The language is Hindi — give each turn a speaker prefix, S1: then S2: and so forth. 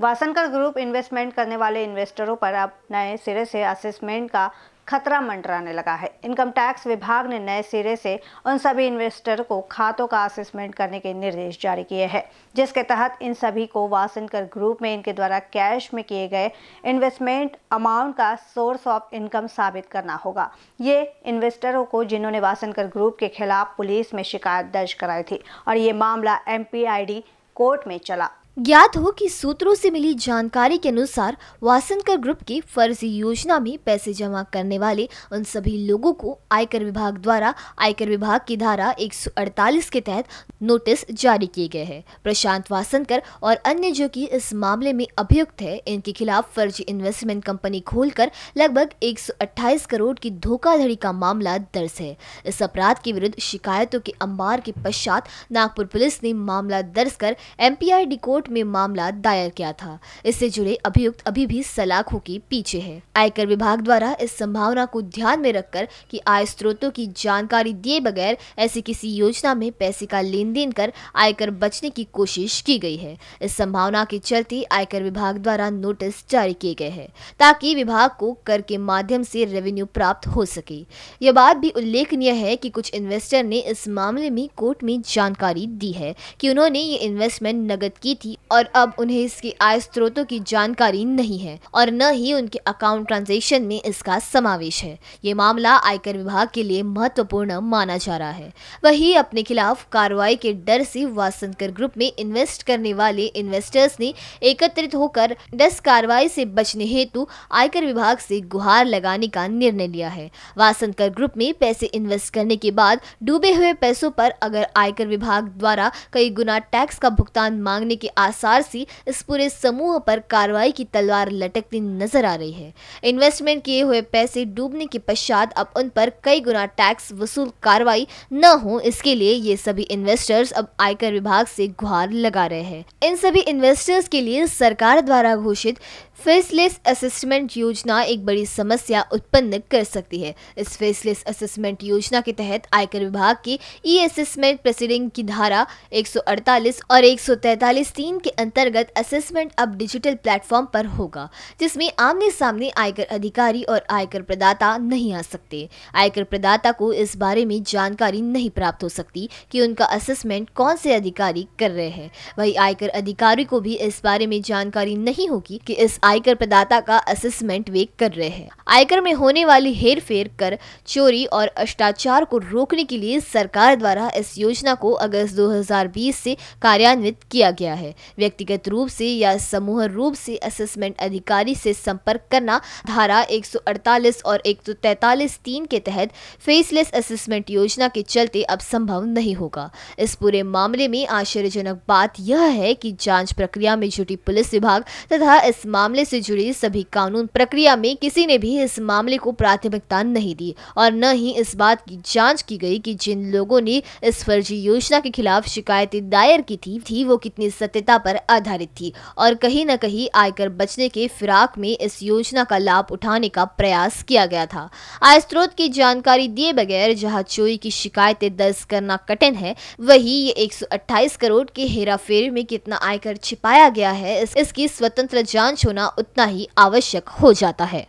S1: वासनकर ग्रुप इन्वेस्टमेंट करने वाले इन्वेस्टरों पर अब नए सिरे से असेसमेंट का खतरा मंडराने लगा है इनकम टैक्स विभाग ने नए सिरे से उन सभी इन्वेस्टर को खातों का असेसमेंट करने के निर्देश जारी किए हैं जिसके तहत इन सभी को वासनकर ग्रुप में इनके द्वारा कैश में किए गए इन्वेस्टमेंट अमाउंट का सोर्स ऑफ इनकम साबित करना होगा ये इन्वेस्टरों को जिन्होंने वासनकर ग्रुप के खिलाफ पुलिस में शिकायत दर्ज कराई थी और ये मामला एम कोर्ट में चला
S2: ज्ञात हो कि सूत्रों से मिली जानकारी के अनुसार वासनकर ग्रुप की फर्जी योजना में पैसे जमा करने वाले उन सभी लोगों को आयकर विभाग द्वारा आयकर विभाग की धारा 148 के तहत नोटिस जारी किए गए हैं प्रशांत वासनकर और अन्य जो कि इस मामले में अभियुक्त है इनके खिलाफ फर्जी इन्वेस्टमेंट कंपनी खोलकर लगभग एक करोड़ की धोखाधड़ी का मामला दर्ज है इस अपराध के विरुद्ध शिकायतों के अंबार के पश्चात नागपुर पुलिस ने मामला दर्ज कर एम कोर्ट कोर्ट में मामला दायर किया था इससे जुड़े अभियुक्त अभी भी सलाखों के पीछे है आयकर विभाग द्वारा इस संभावना को ध्यान में रखकर कि आय स्रोतों की जानकारी दिए बगैर ऐसी किसी योजना में पैसे का लेन देन कर आयकर बचने की कोशिश की गई है इस संभावना के चलते आयकर विभाग द्वारा नोटिस जारी किए गए हैं ताकि विभाग को कर के माध्यम से रेवेन्यू प्राप्त हो सके यह बात भी उल्लेखनीय है कि कुछ इन्वेस्टर ने इस मामले में कोर्ट में जानकारी दी है कि उन्होंने ये इन्वेस्टमेंट नगद की थी थी और अब उन्हें इसके आय स्रोतों की जानकारी नहीं है और न ही उनके अकाउंट ट्रांजेक्शन में इसका समावेश है ये मामला आयकर विभाग के लिए महत्वपूर्ण माना जा रहा है वही अपने खिलाफ कार्रवाई के डर से वासनकर ग्रुप में इन्वेस्ट करने वाले इन्वेस्टर्स ने एकत्रित होकर डस कार्रवाई से बचने हेतु आयकर विभाग से गुहार लगाने का निर्णय लिया है वासनकर ग्रुप में पैसे इन्वेस्ट करने के बाद डूबे हुए पैसों पर अगर आयकर विभाग द्वारा कई गुना टैक्स का भुगतान मांगने के आसार से इस पूरे समूह पर कार्रवाई की तलवार लटकती नजर आ रही है इन्वेस्टमेंट किए हुए पैसे डूबने के पश्चात अब उन पर कई गुना टैक्स वसूल कार्रवाई न हो इसके लिए ये सभी इन्वेस्टर्स अब आयकर विभाग से गुहार लगा रहे हैं इन सभी इन्वेस्टर्स के लिए सरकार द्वारा घोषित फेसलेस असेसमेंट योजना एक बड़ी समस्या उत्पन्न कर सकती है इस फेसलेस असेसमेंट योजना के तहत आयकर विभाग की ई असेसमेंट प्रोसीडिंग की धारा 148 और 143 तीन के अंतर्गत असेसमेंट अब डिजिटल प्लेटफॉर्म पर होगा जिसमें आमने सामने आयकर अधिकारी और आयकर प्रदाता नहीं आ सकते आयकर प्रदाता को इस बारे में जानकारी नहीं प्राप्त हो सकती कि उनका असेसमेंट कौन से अधिकारी कर रहे हैं वही आयकर अधिकारी को भी इस बारे में जानकारी नहीं होगी कि इस आयकर प्रदाता का असेसमेंट वे कर रहे हैं आयकर में होने वाली हेर फेर कर चोरी और अष्टाचार को रोकने के लिए सरकार द्वारा इस योजना को अगस्त 2020 से कार्यान्वित किया गया है व्यक्तिगत रूप से या समूह रूप से असेसमेंट अधिकारी से संपर्क करना धारा 148 और एक तीन के तहत फेसलेस असेसमेंट योजना के चलते अब संभव नहीं होगा इस पूरे मामले में आश्चर्यजनक बात यह है कि जांच प्रक्रिया में जुटी पुलिस विभाग तथा इस मामले मामले से जुड़ी सभी कानून प्रक्रिया में किसी ने भी इस मामले को प्राथमिकता नहीं दी और न ही इस बात की जांच की गई कि जिन लोगों ने इस फर्जी योजना के खिलाफ शिकायतें दायर की थी, थी वो कितनी सत्यता पर आधारित थी और कहीं न कहीं आयकर बचने के फिराक में इस योजना का लाभ उठाने का प्रयास किया गया था आय स्रोत की जानकारी दिए बगैर जहाँ चोरी की शिकायतें दर्ज करना कठिन है वही ये एक करोड़ के हेराफेरी में कितना आयकर छिपाया गया है इसकी स्वतंत्र जांच होना होना उतना ही आवश्यक हो जाता है